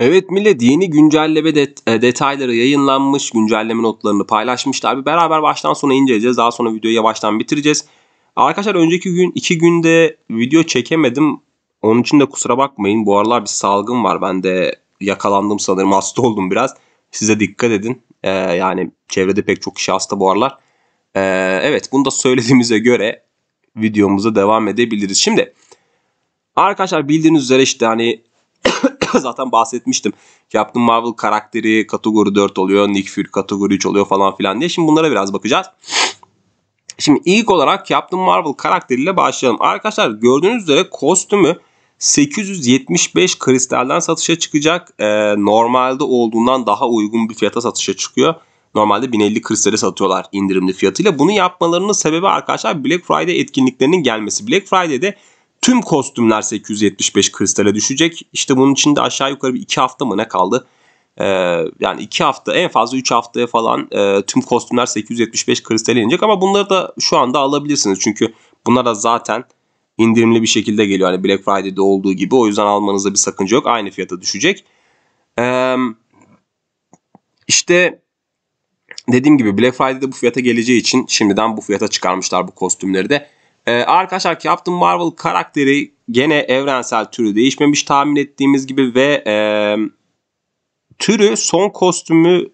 Evet millet yeni güncelleme det- e, detayları yayınlanmış. Güncelleme notlarını paylaşmışlar. Bir beraber baştan sona inceleyeceğiz. Daha sonra videoyu yavaştan bitireceğiz. Arkadaşlar önceki gün iki günde video çekemedim. Onun için de kusura bakmayın. Bu aralar bir salgın var. Ben de yakalandım sanırım. Hasta oldum biraz. Size dikkat edin. Ee, yani çevrede pek çok kişi hasta bu aralar. Ee, evet bunu da söylediğimize göre videomuza devam edebiliriz. Şimdi arkadaşlar bildiğiniz üzere işte hani zaten bahsetmiştim. Captain Marvel karakteri kategori 4 oluyor. Nick Fury kategori 3 oluyor falan filan diye. Şimdi bunlara biraz bakacağız. Şimdi ilk olarak Captain Marvel karakteriyle başlayalım. Arkadaşlar gördüğünüz üzere kostümü 875 kristalden satışa çıkacak. Ee, normalde olduğundan daha uygun bir fiyata satışa çıkıyor. Normalde 1050 kristali satıyorlar indirimli fiyatıyla. Bunu yapmalarının sebebi arkadaşlar Black Friday etkinliklerinin gelmesi. Black Friday'de Tüm kostümler 875 kristale düşecek. İşte bunun için de aşağı yukarı bir 2 hafta mı ne kaldı? Ee, yani 2 hafta en fazla 3 haftaya falan e, tüm kostümler 875 kristale inecek. Ama bunları da şu anda alabilirsiniz. Çünkü bunlar da zaten indirimli bir şekilde geliyor. Hani Black Friday'de olduğu gibi. O yüzden almanızda bir sakınca yok. Aynı fiyata düşecek. Ee, işte dediğim gibi Black Friday'de bu fiyata geleceği için şimdiden bu fiyata çıkarmışlar bu kostümleri de. Ee, arkadaşlar Captain Marvel karakteri gene evrensel türü değişmemiş tahmin ettiğimiz gibi ve e, türü son kostümü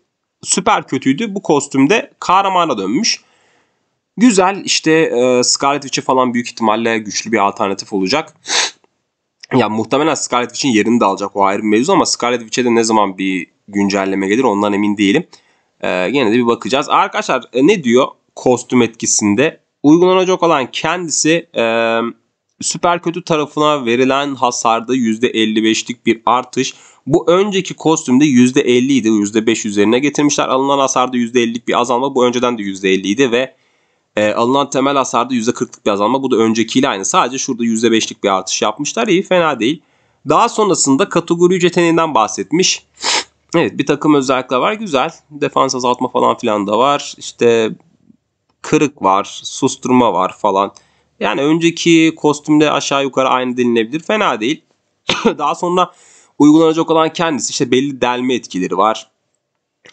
süper kötüydü. Bu kostümde kahramana dönmüş. Güzel işte e, Scarlet Witch'e falan büyük ihtimalle güçlü bir alternatif olacak. ya muhtemelen Scarlet Witch'in yerini de alacak o ayrı bir mevzu ama Scarlet Witch'e de ne zaman bir güncelleme gelir ondan emin değilim. E, gene de bir bakacağız. Arkadaşlar e, ne diyor kostüm etkisinde? uygulanacak olan kendisi e, süper kötü tarafına verilen hasarda %55'lik bir artış. Bu önceki kostümde %50 idi. %5 üzerine getirmişler. Alınan hasarda %50'lik bir azalma. Bu önceden de %50 idi ve e, alınan temel hasarda %40'lık bir azalma. Bu da öncekiyle aynı. Sadece şurada %5'lik bir artış yapmışlar. İyi fena değil. Daha sonrasında kategori yeteneğinden bahsetmiş. Evet bir takım özellikler var güzel. Defans azaltma falan filan da var. İşte kırık var, susturma var falan. Yani önceki kostümde aşağı yukarı aynı denilebilir. Fena değil. Daha sonra uygulanacak olan kendisi işte belli delme etkileri var.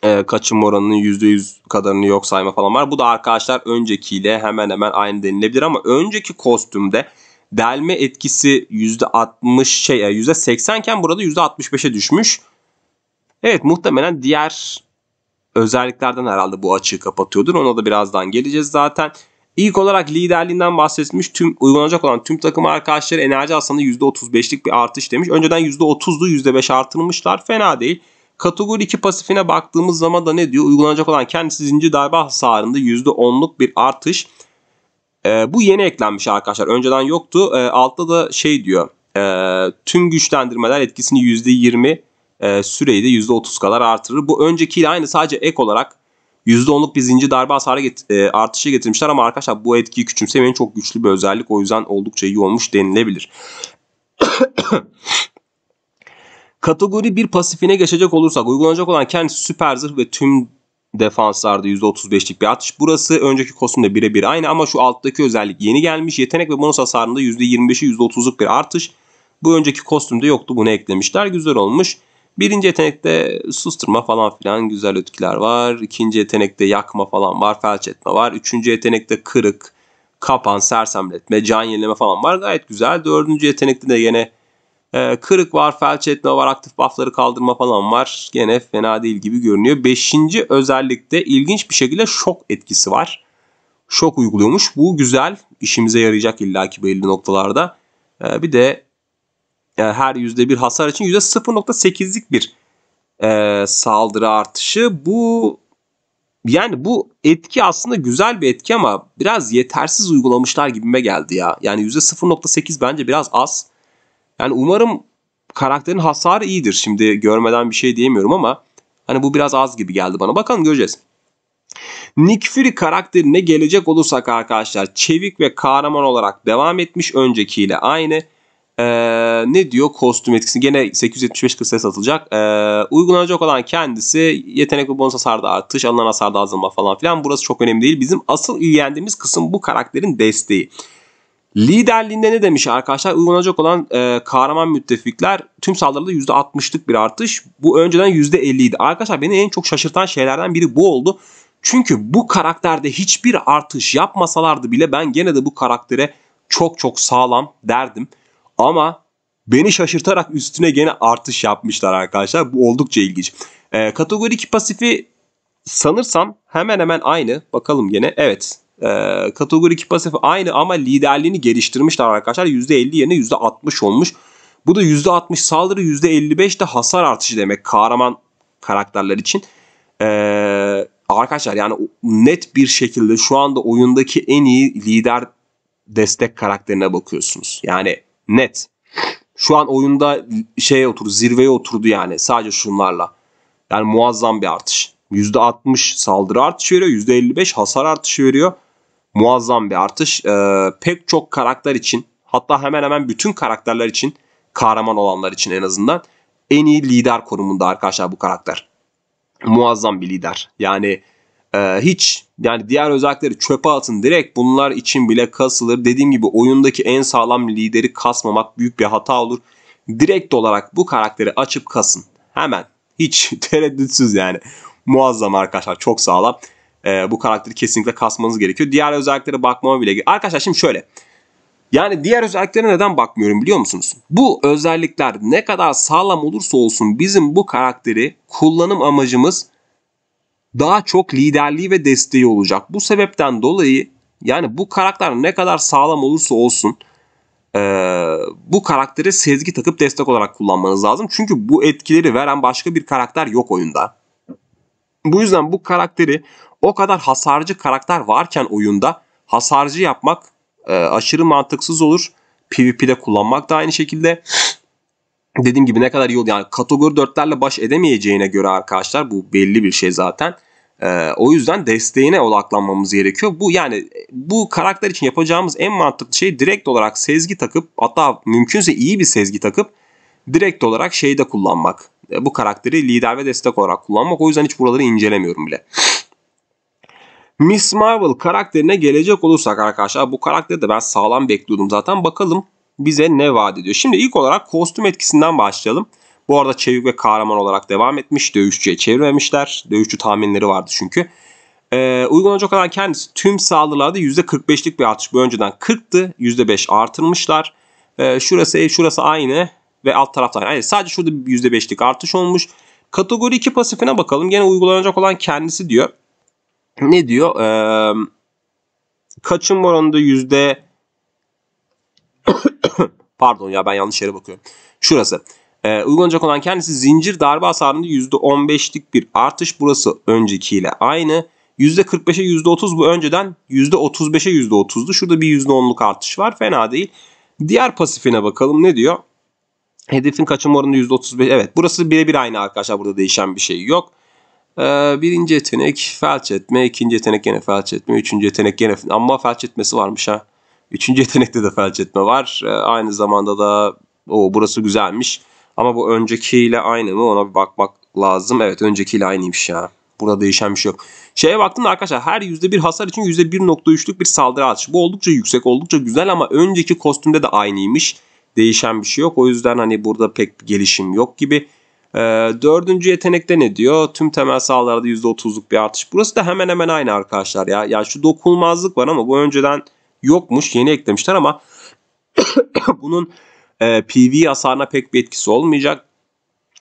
E, kaçınma oranının %100 kadarını yok sayma falan var. Bu da arkadaşlar öncekiyle hemen hemen aynı denilebilir ama önceki kostümde delme etkisi %60 şey %80 iken burada %65'e düşmüş. Evet muhtemelen diğer özelliklerden herhalde bu açığı kapatıyordur. Ona da birazdan geleceğiz zaten. İlk olarak liderliğinden bahsetmiş tüm uygulanacak olan tüm takım arkadaşları enerji aslında %35'lik bir artış demiş. Önceden %30'du %5 artırmışlar fena değil. Kategori 2 pasifine baktığımız zaman da ne diyor? Uygulanacak olan kendisi zincir darbe hasarında %10'luk bir artış. E, bu yeni eklenmiş arkadaşlar. Önceden yoktu. E, altta da şey diyor. E, tüm güçlendirmeler etkisini %20 e, süreyi de %30 kadar artırır. Bu öncekiyle aynı sadece ek olarak %10'luk bir zincir darbe hasarı get- e, artışı getirmişler ama arkadaşlar bu etkiyi küçümsemeyin çok güçlü bir özellik. O yüzden oldukça iyi olmuş denilebilir. Kategori 1 pasifine geçecek olursak uygulanacak olan kendisi süper zırh ve tüm defanslarda %35'lik bir artış. Burası önceki kostümde birebir aynı ama şu alttaki özellik yeni gelmiş. Yetenek ve bonus hasarında %25'i %30'luk bir artış. Bu önceki kostümde yoktu bunu eklemişler. Güzel olmuş. Birinci yetenekte susturma falan filan güzel ötkiler var. İkinci yetenekte yakma falan var, felç etme var. Üçüncü yetenekte kırık, kapan, sersemletme, can yenileme falan var. Gayet güzel. Dördüncü yetenekte de yine e, kırık var, felç etme var, aktif buffları kaldırma falan var. Gene fena değil gibi görünüyor. Beşinci özellikte ilginç bir şekilde şok etkisi var. Şok uyguluyormuş. Bu güzel. işimize yarayacak illaki belli noktalarda. E, bir de her yüzde bir hasar için yüzde 0.8'lik bir e, saldırı artışı. Bu yani bu etki aslında güzel bir etki ama biraz yetersiz uygulamışlar gibime geldi ya. Yani yüzde 0.8 bence biraz az. Yani umarım karakterin hasarı iyidir. Şimdi görmeden bir şey diyemiyorum ama hani bu biraz az gibi geldi bana. Bakalım göreceğiz. Nick Fury karakterine gelecek olursak arkadaşlar çevik ve kahraman olarak devam etmiş öncekiyle aynı. Ee, ne diyor kostüm etkisi? Gene 875 kısaya satılacak. Ee, uygulanacak olan kendisi yetenek ve bonus hasarda artış, alınan hasarda azalma falan filan. Burası çok önemli değil. Bizim asıl ilgilendiğimiz kısım bu karakterin desteği. Liderliğinde ne demiş arkadaşlar? Uygulanacak olan e, kahraman müttefikler tüm saldırıda %60'lık bir artış. Bu önceden %50 idi. Arkadaşlar beni en çok şaşırtan şeylerden biri bu oldu. Çünkü bu karakterde hiçbir artış yapmasalardı bile ben gene de bu karaktere çok çok sağlam derdim. Ama beni şaşırtarak üstüne gene artış yapmışlar arkadaşlar. Bu oldukça ilginç. E, kategori 2 pasifi sanırsam hemen hemen aynı. Bakalım gene. Evet. E, kategori 2 pasifi aynı ama liderliğini geliştirmişler arkadaşlar. %50 yerine %60 olmuş. Bu da %60 saldırı %55 de hasar artışı demek kahraman karakterler için. Ee, arkadaşlar yani net bir şekilde şu anda oyundaki en iyi lider destek karakterine bakıyorsunuz. Yani Net. Şu an oyunda şeye oturdu, zirveye oturdu yani sadece şunlarla. Yani muazzam bir artış. %60 saldırı artışı veriyor, %55 hasar artışı veriyor. Muazzam bir artış. Ee, pek çok karakter için, hatta hemen hemen bütün karakterler için, kahraman olanlar için en azından en iyi lider konumunda arkadaşlar bu karakter. Muazzam bir lider. Yani e, hiç yani diğer özellikleri çöpe atın. Direkt bunlar için bile kasılır. Dediğim gibi oyundaki en sağlam lideri kasmamak büyük bir hata olur. Direkt olarak bu karakteri açıp kasın. Hemen. Hiç tereddütsüz yani. Muazzam arkadaşlar. Çok sağlam. Ee, bu karakteri kesinlikle kasmanız gerekiyor. Diğer özelliklere bakmama bile gerek Arkadaşlar şimdi şöyle. Yani diğer özelliklere neden bakmıyorum biliyor musunuz? Bu özellikler ne kadar sağlam olursa olsun bizim bu karakteri kullanım amacımız daha çok liderliği ve desteği olacak. Bu sebepten dolayı yani bu karakter ne kadar sağlam olursa olsun e, bu karakteri sezgi takıp destek olarak kullanmanız lazım. Çünkü bu etkileri veren başka bir karakter yok oyunda. Bu yüzden bu karakteri o kadar hasarcı karakter varken oyunda hasarcı yapmak e, aşırı mantıksız olur. PvP'de kullanmak da aynı şekilde dediğim gibi ne kadar iyi oldu. Yani kategori 4'lerle baş edemeyeceğine göre arkadaşlar bu belli bir şey zaten. Ee, o yüzden desteğine odaklanmamız gerekiyor. Bu yani bu karakter için yapacağımız en mantıklı şey direkt olarak sezgi takıp hatta mümkünse iyi bir sezgi takıp direkt olarak şeyde kullanmak. Ee, bu karakteri lider ve destek olarak kullanmak. O yüzden hiç buraları incelemiyorum bile. Miss Marvel karakterine gelecek olursak arkadaşlar bu karakteri de ben sağlam bekliyordum zaten. Bakalım bize ne vaat ediyor? Şimdi ilk olarak kostüm etkisinden başlayalım. Bu arada çevik ve kahraman olarak devam etmiş. Dövüşçüye çevirmemişler. Dövüşçü tahminleri vardı çünkü. Ee, uygulanacak olan kendisi tüm saldırılarda %45'lik bir artış. Bu önceden 40'tı. %5 artırmışlar. Ee, şurası e, şurası aynı ve alt tarafta aynı. sadece şurada %5'lik artış olmuş. Kategori 2 pasifine bakalım. Gene uygulanacak olan kendisi diyor. Ne diyor? Ee, kaçınma oranında yüzde Pardon ya ben yanlış yere bakıyorum. Şurası. E, uygulanacak olan kendisi zincir darbe hasarında %15'lik bir artış. Burası öncekiyle aynı. %45'e %30 bu önceden %35'e %30'du. Şurada bir %10'luk artış var. Fena değil. Diğer pasifine bakalım ne diyor? Hedefin kaçım oranı %35. Evet burası birebir aynı arkadaşlar. Burada değişen bir şey yok. Ee, birinci yetenek felç etme. ikinci yetenek gene felç etme. Üçüncü yetenek gene ama felç etmesi varmış ha. Üçüncü yetenekte de felç etme var. Ee, aynı zamanda da o burası güzelmiş. Ama bu öncekiyle aynı mı ona bir bakmak lazım. Evet öncekiyle aynıymış ya. Burada değişen bir şey yok. Şeye baktım da arkadaşlar her %1 hasar için %1.3'lük bir saldırı artışı. Bu oldukça yüksek oldukça güzel ama önceki kostümde de aynıymış. Değişen bir şey yok. O yüzden hani burada pek gelişim yok gibi. Ee, dördüncü yetenekte ne diyor? Tüm temel sağlarda %30'luk bir artış. Burası da hemen hemen aynı arkadaşlar ya. Ya şu dokunulmazlık var ama bu önceden yokmuş. Yeni eklemişler ama bunun e, PV hasarına pek bir etkisi olmayacak.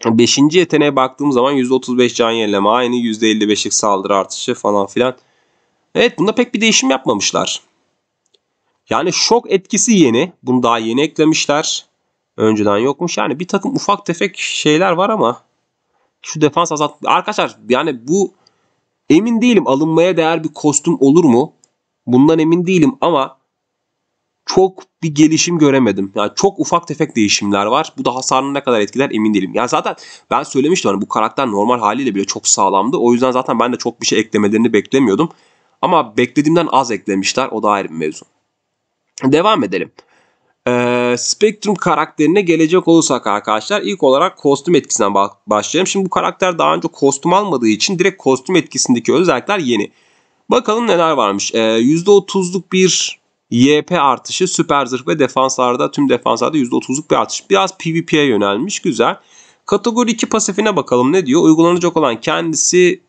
Beşinci yeteneğe baktığım zaman %35 can yenileme aynı %55'lik saldırı artışı falan filan. Evet bunda pek bir değişim yapmamışlar. Yani şok etkisi yeni. Bunu daha yeni eklemişler. Önceden yokmuş. Yani bir takım ufak tefek şeyler var ama şu defans azalt... Arkadaşlar yani bu emin değilim alınmaya değer bir kostüm olur mu? Bundan emin değilim ama çok bir gelişim göremedim. Yani çok ufak tefek değişimler var. Bu da hasarını ne kadar etkiler emin değilim. Yani zaten ben söylemiştim hani bu karakter normal haliyle bile çok sağlamdı. O yüzden zaten ben de çok bir şey eklemelerini beklemiyordum. Ama beklediğimden az eklemişler. O da ayrı bir mevzu. Devam edelim. Ee, Spectrum karakterine gelecek olursak arkadaşlar ilk olarak kostüm etkisinden başlayalım. Şimdi bu karakter daha önce kostüm almadığı için direkt kostüm etkisindeki özellikler yeni. Bakalım neler varmış. E, ee, %30'luk bir YP artışı süper zırh ve defanslarda tüm defanslarda %30'luk bir artış. Biraz PvP'ye yönelmiş güzel. Kategori 2 pasifine bakalım ne diyor? Uygulanacak olan kendisi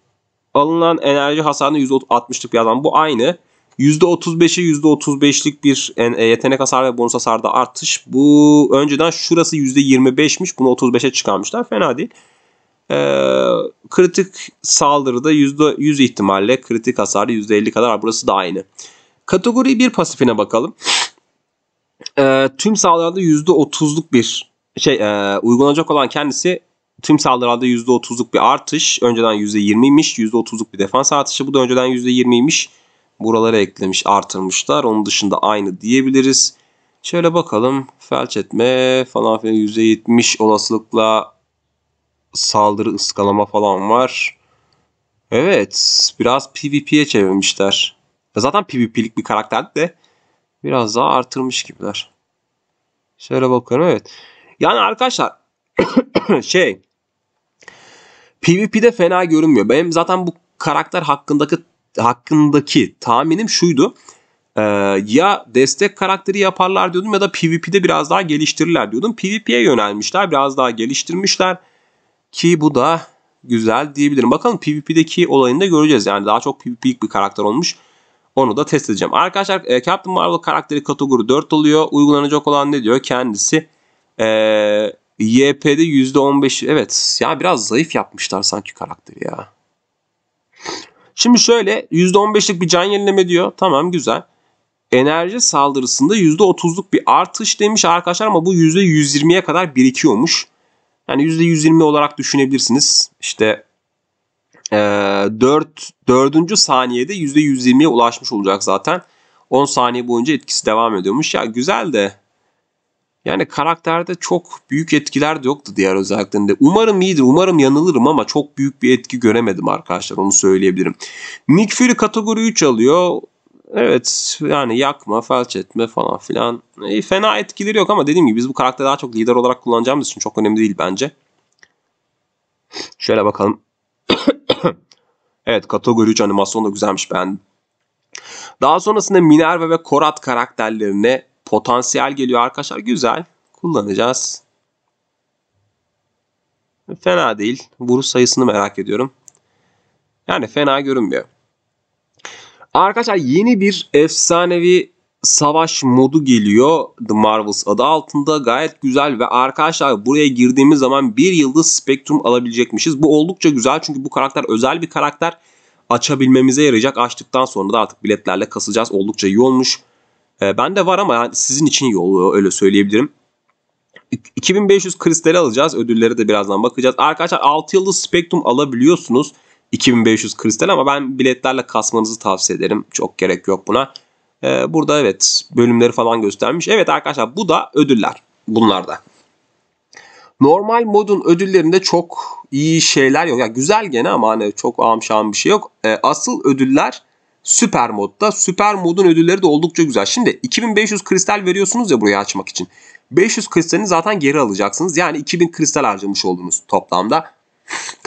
alınan enerji hasarını %60'lık bir adam. Bu aynı. %35'e %35'lik bir e, yetenek hasar ve bonus hasarda artış. Bu önceden şurası %25'miş. Bunu 35'e çıkarmışlar. Fena değil. E, kritik saldırıda %100 ihtimalle kritik hasarı %50 kadar. Burası da aynı. Kategori 1 pasifine bakalım. E, tüm saldırıda %30'luk bir şey e, uygulanacak olan kendisi tüm saldırılarda %30'luk bir artış. Önceden %20'ymiş. %30'luk bir defans artışı. Bu da önceden %20'ymiş. Buralara eklemiş, artırmışlar. Onun dışında aynı diyebiliriz. Şöyle bakalım. Felç etme falan filan %70 olasılıkla saldırı ıskalama falan var. Evet biraz PvP'ye çevirmişler. Zaten PvP'lik bir karakter de biraz daha artırmış gibiler. Şöyle bakıyorum evet. Yani arkadaşlar şey PvP'de fena görünmüyor. Benim zaten bu karakter hakkındaki hakkındaki tahminim şuydu. Ee, ya destek karakteri yaparlar diyordum ya da PvP'de biraz daha geliştirirler diyordum. PvP'ye yönelmişler, biraz daha geliştirmişler. Ki bu da güzel diyebilirim. Bakalım PvP'deki olayını da göreceğiz. Yani daha çok PvP'lik bir karakter olmuş. Onu da test edeceğim. Arkadaşlar e, Captain Marvel karakteri kategori 4 oluyor. Uygulanacak olan ne diyor? Kendisi e, YP'de %15 evet ya biraz zayıf yapmışlar sanki karakteri ya. Şimdi şöyle %15'lik bir can yenileme diyor. Tamam güzel. Enerji saldırısında %30'luk bir artış demiş arkadaşlar ama bu %120'ye kadar birikiyormuş. Yani %120 olarak düşünebilirsiniz. İşte e, 4, 4. saniyede %120'ye ulaşmış olacak zaten. 10 saniye boyunca etkisi devam ediyormuş. Ya güzel de yani karakterde çok büyük etkiler de yoktu diğer özelliklerinde. Umarım iyidir, umarım yanılırım ama çok büyük bir etki göremedim arkadaşlar onu söyleyebilirim. Nick Fury kategori 3 alıyor. Evet yani yakma, felç etme falan filan. E, fena etkileri yok ama dediğim gibi biz bu karakteri daha çok lider olarak kullanacağımız için çok önemli değil bence. Şöyle bakalım. evet kategori 3 animasyon da güzelmiş ben. Daha sonrasında Minerva ve Korat karakterlerine potansiyel geliyor arkadaşlar. Güzel. Kullanacağız. Fena değil. Vuruş sayısını merak ediyorum. Yani fena görünmüyor. Arkadaşlar yeni bir efsanevi savaş modu geliyor The Marvels adı altında gayet güzel ve arkadaşlar buraya girdiğimiz zaman bir yıldız spektrum alabilecekmişiz. Bu oldukça güzel çünkü bu karakter özel bir karakter açabilmemize yarayacak. Açtıktan sonra da artık biletlerle kasacağız oldukça iyi olmuş. Ee, ben de var ama yani sizin için iyi oluyor öyle söyleyebilirim. 2500 kristali alacağız ödülleri de birazdan bakacağız. Arkadaşlar 6 yıldız spektrum alabiliyorsunuz. 2500 kristal ama ben biletlerle kasmanızı tavsiye ederim. Çok gerek yok buna. Ee, burada evet bölümleri falan göstermiş. Evet arkadaşlar bu da ödüller. Bunlar da. Normal modun ödüllerinde çok iyi şeyler yok. Ya güzel gene ama hani çok amşan bir şey yok. Ee, asıl ödüller süper modda. Süper modun ödülleri de oldukça güzel. Şimdi 2500 kristal veriyorsunuz ya burayı açmak için. 500 kristalini zaten geri alacaksınız. Yani 2000 kristal harcamış oldunuz toplamda.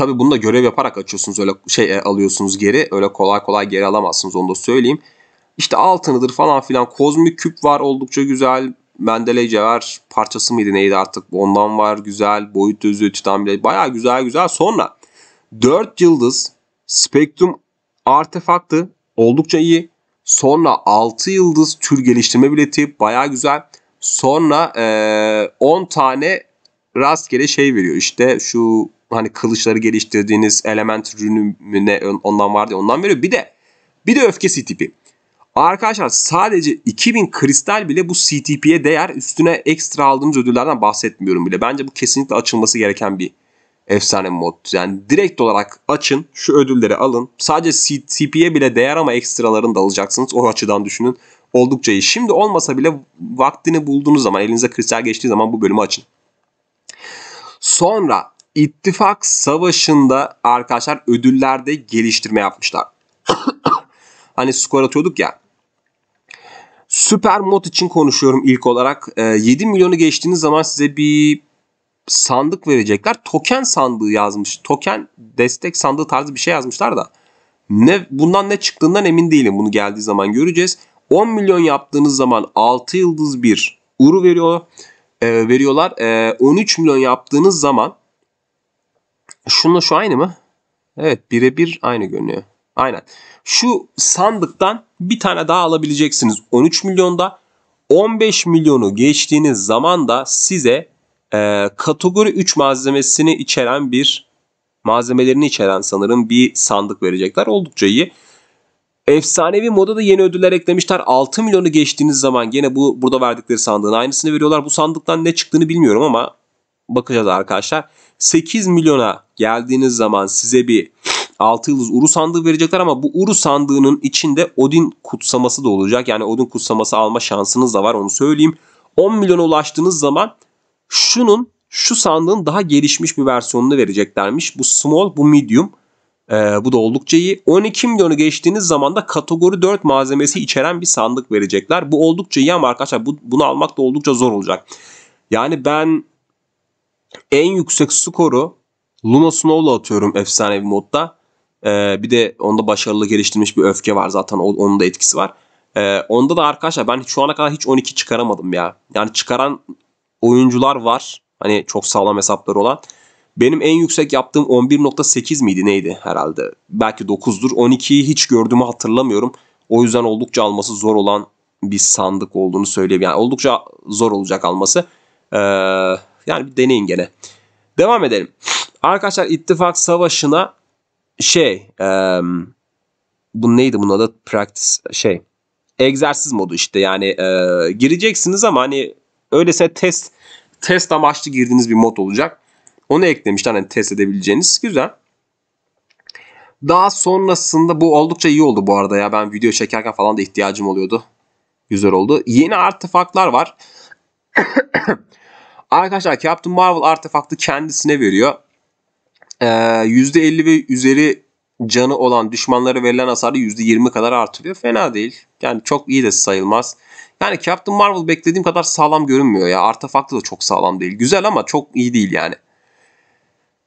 Tabi bunu da görev yaparak açıyorsunuz öyle şey e, alıyorsunuz geri. Öyle kolay kolay geri alamazsınız onu da söyleyeyim. İşte altınıdır falan filan. Kozmik küp var oldukça güzel. Mendeley cevher parçası mıydı neydi artık ondan var güzel. Boyut özü titan bile baya güzel güzel. Sonra 4 yıldız spektrum artefaktı oldukça iyi. Sonra 6 yıldız tür geliştirme bileti baya güzel. Sonra e, 10 tane rastgele şey veriyor. işte şu hani kılıçları geliştirdiğiniz element ürünü mü ne ondan var diye ondan veriyor. Bir de bir de öfke CTP. Arkadaşlar sadece 2000 kristal bile bu CTP'ye değer üstüne ekstra aldığımız ödüllerden bahsetmiyorum bile. Bence bu kesinlikle açılması gereken bir efsane mod. Yani direkt olarak açın şu ödülleri alın. Sadece CTP'ye bile değer ama ekstralarını da alacaksınız. O açıdan düşünün. Oldukça iyi. Şimdi olmasa bile vaktini bulduğunuz zaman elinize kristal geçtiği zaman bu bölümü açın. Sonra İttifak savaşında arkadaşlar ödüllerde geliştirme yapmışlar. hani skor atıyorduk ya. Süper mod için konuşuyorum ilk olarak. E, ee, 7 milyonu geçtiğiniz zaman size bir sandık verecekler. Token sandığı yazmış. Token destek sandığı tarzı bir şey yazmışlar da. Ne bundan ne çıktığından emin değilim. Bunu geldiği zaman göreceğiz. 10 milyon yaptığınız zaman 6 yıldız bir uru veriyor. E, veriyorlar. E, 13 milyon yaptığınız zaman Şununla şu aynı mı? Evet birebir aynı görünüyor. Aynen. Şu sandıktan bir tane daha alabileceksiniz. 13 milyonda 15 milyonu geçtiğiniz zaman da size e, kategori 3 malzemesini içeren bir malzemelerini içeren sanırım bir sandık verecekler. Oldukça iyi. Efsanevi moda da yeni ödüller eklemişler. 6 milyonu geçtiğiniz zaman gene bu burada verdikleri sandığın aynısını veriyorlar. Bu sandıktan ne çıktığını bilmiyorum ama bakacağız arkadaşlar. 8 milyona geldiğiniz zaman size bir 6 yıldız Uru sandığı verecekler ama bu Uru sandığının içinde Odin kutsaması da olacak. Yani Odin kutsaması alma şansınız da var onu söyleyeyim. 10 milyona ulaştığınız zaman şunun şu sandığın daha gelişmiş bir versiyonunu vereceklermiş. Bu small bu medium. Ee, bu da oldukça iyi. 12 milyonu geçtiğiniz zaman da kategori 4 malzemesi içeren bir sandık verecekler. Bu oldukça iyi ama arkadaşlar bu, bunu almak da oldukça zor olacak. Yani ben en yüksek skoru Luna Snow'la atıyorum efsanevi modda. Ee, bir de onda başarılı geliştirilmiş bir öfke var zaten onun da etkisi var. Ee, onda da arkadaşlar ben şu ana kadar hiç 12 çıkaramadım ya. Yani çıkaran oyuncular var. Hani çok sağlam hesapları olan. Benim en yüksek yaptığım 11.8 miydi neydi herhalde? Belki 9'dur. 12'yi hiç gördüğümü hatırlamıyorum. O yüzden oldukça alması zor olan bir sandık olduğunu söyleyeyim. Yani oldukça zor olacak alması. Ee, yani bir deneyin gene. Devam edelim. Arkadaşlar ittifak savaşına şey e, bu neydi bunun adı? Practice şey egzersiz modu işte yani e, gireceksiniz ama hani öylese test test amaçlı girdiğiniz bir mod olacak. Onu eklemişler hani test edebileceğiniz. Güzel. Daha sonrasında bu oldukça iyi oldu bu arada ya. Ben video çekerken falan da ihtiyacım oluyordu. Güzel oldu. Yeni artefaklar var. Arkadaşlar Captain Marvel artefaktı kendisine veriyor. Ee, %50 ve üzeri canı olan düşmanlara verilen hasarı %20 kadar artırıyor. Fena değil. Yani çok iyi de sayılmaz. Yani Captain Marvel beklediğim kadar sağlam görünmüyor ya. Artefaktı da çok sağlam değil. Güzel ama çok iyi değil yani.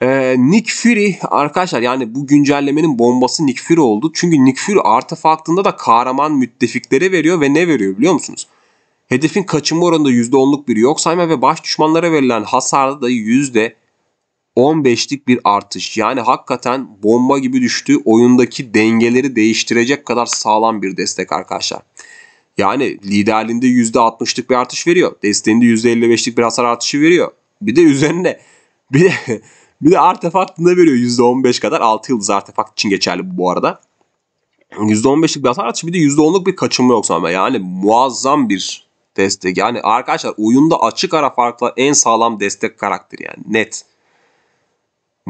Ee, Nick Fury arkadaşlar yani bu güncellemenin bombası Nick Fury oldu. Çünkü Nick Fury artefaktında da kahraman müttefiklere veriyor ve ne veriyor biliyor musunuz? Hedefin kaçınma oranında %10'luk bir yok sayma ve baş düşmanlara verilen hasarda da %15'lik bir artış. Yani hakikaten bomba gibi düştü. Oyundaki dengeleri değiştirecek kadar sağlam bir destek arkadaşlar. Yani liderliğinde %60'lık bir artış veriyor. Desteğinde %55'lik bir hasar artışı veriyor. Bir de üzerine bir de, bir de artefaktında veriyor %15 kadar. 6 yıldız artefakt için geçerli bu, bu arada. %15'lik bir hasar artışı bir de %10'luk bir kaçınma yok sanma. Yani muazzam bir destek. Yani arkadaşlar oyunda açık ara farkla en sağlam destek karakteri yani net.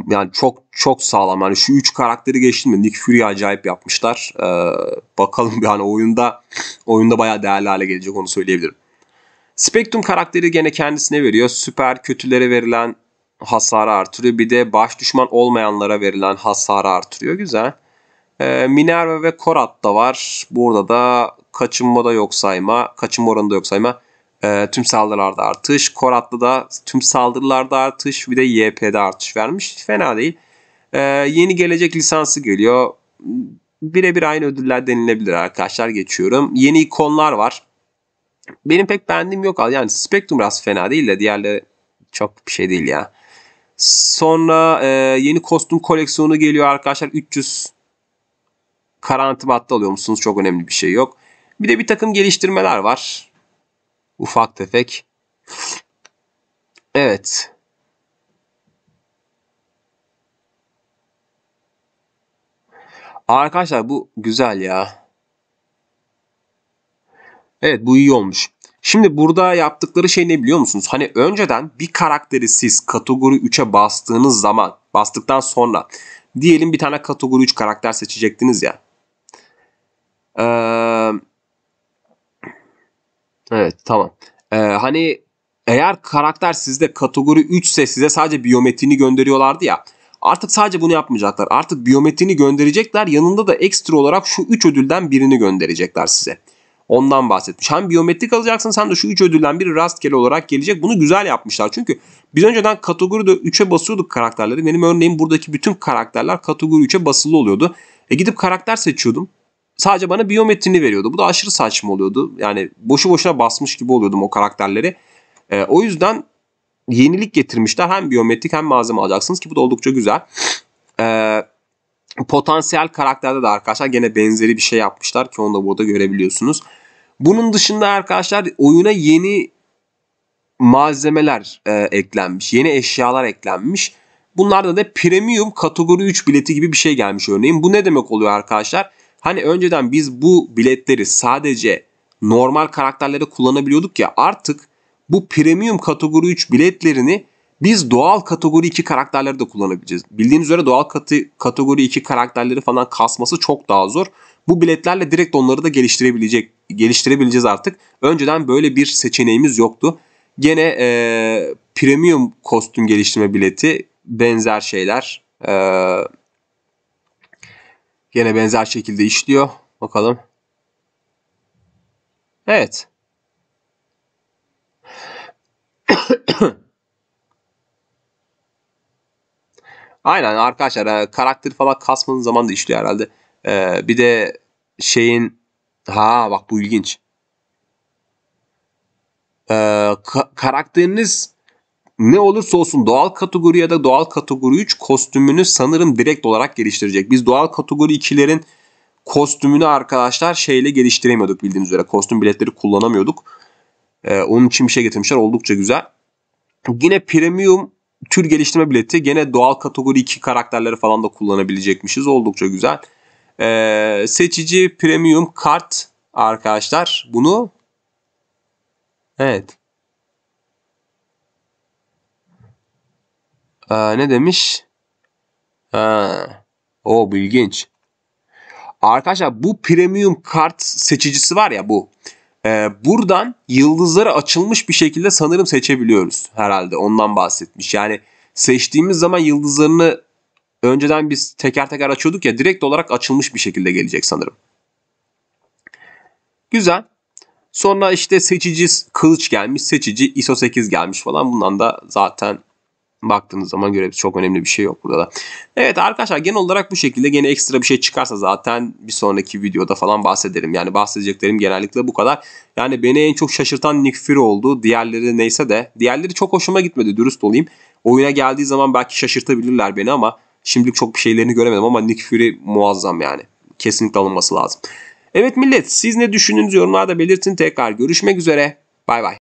Yani çok çok sağlam. Yani şu üç karakteri geçtim mi? Nick Fury acayip yapmışlar. Ee, bakalım yani oyunda oyunda bayağı değerli hale gelecek onu söyleyebilirim. Spectrum karakteri gene kendisine veriyor. Süper kötülere verilen hasarı artırıyor. Bir de baş düşman olmayanlara verilen hasarı artırıyor. Güzel. Ee, Minerva ve Korat da var. Burada da kaçınma da yok sayma, kaçınma oranında yok sayma. E, tüm saldırılarda artış. Korat'ta da tüm saldırılarda artış. Bir de YP'de artış vermiş. Fena değil. E, yeni gelecek lisansı geliyor. Birebir aynı ödüller denilebilir arkadaşlar. Geçiyorum. Yeni ikonlar var. Benim pek beğendiğim yok. Yani Spectrum biraz fena değil de diğerleri çok bir şey değil ya. Sonra e, yeni kostüm koleksiyonu geliyor arkadaşlar. 300 Kara antibatta alıyor musunuz? Çok önemli bir şey yok. Bir de bir takım geliştirmeler var. Ufak tefek. Evet. Arkadaşlar bu güzel ya. Evet bu iyi olmuş. Şimdi burada yaptıkları şey ne biliyor musunuz? Hani önceden bir karakteri siz kategori 3'e bastığınız zaman, bastıktan sonra diyelim bir tane kategori 3 karakter seçecektiniz ya. Ee, evet tamam. Ee, hani eğer karakter sizde kategori 3 ise size sadece biyometrini gönderiyorlardı ya. Artık sadece bunu yapmayacaklar. Artık biyometrini gönderecekler. Yanında da ekstra olarak şu 3 ödülden birini gönderecekler size. Ondan bahsetmiş. Hem biyometrik alacaksın sen de şu 3 ödülden biri rastgele olarak gelecek. Bunu güzel yapmışlar. Çünkü biz önceden kategoride 3'e basıyorduk karakterleri. Benim örneğim buradaki bütün karakterler kategori 3'e basılı oluyordu. E gidip karakter seçiyordum sadece bana biyometrini veriyordu. Bu da aşırı saçma oluyordu. Yani boşu boşuna basmış gibi oluyordum o karakterleri. E, o yüzden yenilik getirmişler. Hem biyometrik hem malzeme alacaksınız ki bu da oldukça güzel. E, potansiyel karakterde de arkadaşlar gene benzeri bir şey yapmışlar ki onu da burada görebiliyorsunuz. Bunun dışında arkadaşlar oyuna yeni malzemeler e, eklenmiş. Yeni eşyalar eklenmiş. Bunlarda da premium kategori 3 bileti gibi bir şey gelmiş örneğin. Bu ne demek oluyor arkadaşlar? Hani önceden biz bu biletleri sadece normal karakterlere kullanabiliyorduk ya artık bu premium kategori 3 biletlerini biz doğal kategori 2 karakterleri de kullanabileceğiz. Bildiğiniz üzere doğal katı, kategori 2 karakterleri falan kasması çok daha zor. Bu biletlerle direkt onları da geliştirebilecek geliştirebileceğiz artık. Önceden böyle bir seçeneğimiz yoktu. Gene e, premium kostüm geliştirme bileti benzer şeyler. E, Gene benzer şekilde işliyor. Bakalım. Evet. Aynen arkadaşlar e, karakter falan kasmanız zaman da işliyor herhalde. Ee, bir de şeyin ha bak bu ilginç. Ee, ka karakteriniz ne olursa olsun doğal kategori ya da doğal kategori 3 kostümünü sanırım direkt olarak geliştirecek. Biz doğal kategori 2'lerin kostümünü arkadaşlar şeyle geliştiremiyorduk bildiğiniz üzere. Kostüm biletleri kullanamıyorduk. Ee, onun için bir şey getirmişler oldukça güzel. Yine premium tür geliştirme bileti gene doğal kategori 2 karakterleri falan da kullanabilecekmişiz. Oldukça güzel. Ee, seçici premium kart arkadaşlar bunu evet Ee, ne demiş? Ee, o bu ilginç. Arkadaşlar bu premium kart seçicisi var ya bu. Ee, buradan yıldızları açılmış bir şekilde sanırım seçebiliyoruz herhalde. Ondan bahsetmiş. Yani seçtiğimiz zaman yıldızlarını önceden biz teker teker açıyorduk ya direkt olarak açılmış bir şekilde gelecek sanırım. Güzel. Sonra işte seçici kılıç gelmiş, seçici ISO 8 gelmiş falan. Bundan da zaten baktığınız zaman göre çok önemli bir şey yok burada da. Evet arkadaşlar genel olarak bu şekilde gene ekstra bir şey çıkarsa zaten bir sonraki videoda falan bahsederim. Yani bahsedeceklerim genellikle bu kadar. Yani beni en çok şaşırtan Nick Fury oldu. Diğerleri neyse de. Diğerleri çok hoşuma gitmedi dürüst olayım. Oyuna geldiği zaman belki şaşırtabilirler beni ama şimdilik çok bir şeylerini göremedim ama Nick Fury muazzam yani. Kesinlikle alınması lazım. Evet millet siz ne düşündüğünüzü yorumlarda belirtin. Tekrar görüşmek üzere. Bay bay.